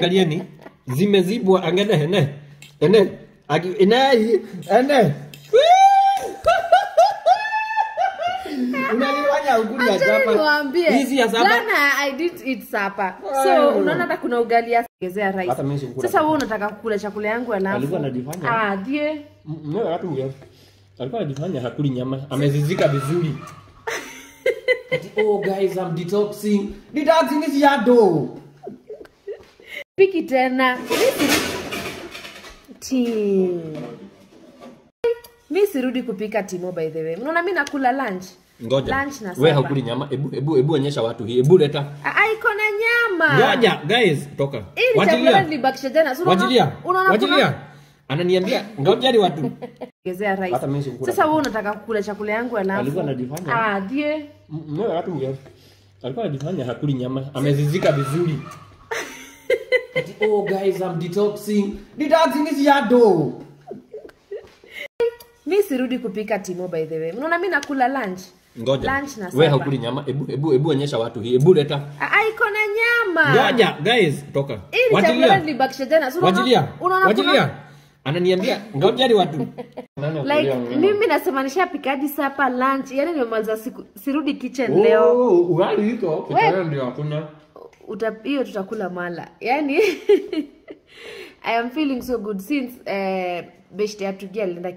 Angalieni, zimezibwa. angene ene ene ene ene piki tena mi sirudi kupika timo by the way unaona mi nakula lunch ngoja wewe hakuli nyama ebu ebu ebu onyesha watu hii ebu leta iko na nyama ngoja guys toka wajilia wajilia wajilia ananiambia ngojari watu gezea rice sasa wewe unataka kukula chakula yangu alafu alikuwa anajifanya ah die mwe watu alikuwa anajifanya hakuli nyama amezizika vizuri oh guys, I'm detoxing. Detoxing is yado. Mi sirudi kupika Timo by the way. Unaona mimi nakula lunch. Ngoja. Lunch na Wewe haukuli nyama. Ebu ebu ebu onyesha watu hii. Ebu leta. Aiko na nyama. Ngoja, guys, toka. Wajilia. Nilibakisha jana. Wajilia. Wajilia. Ananiambia ngoja ni watu. like mimi nasema nishapika hadi sapa lunch. Yaani nimemaliza siku sirudi kitchen oh, leo. Oh, ugali iko kitchen ndio hakuna hiyo tutakula mala yani i am feeling so good since uh, eh, beshte yatugia alienda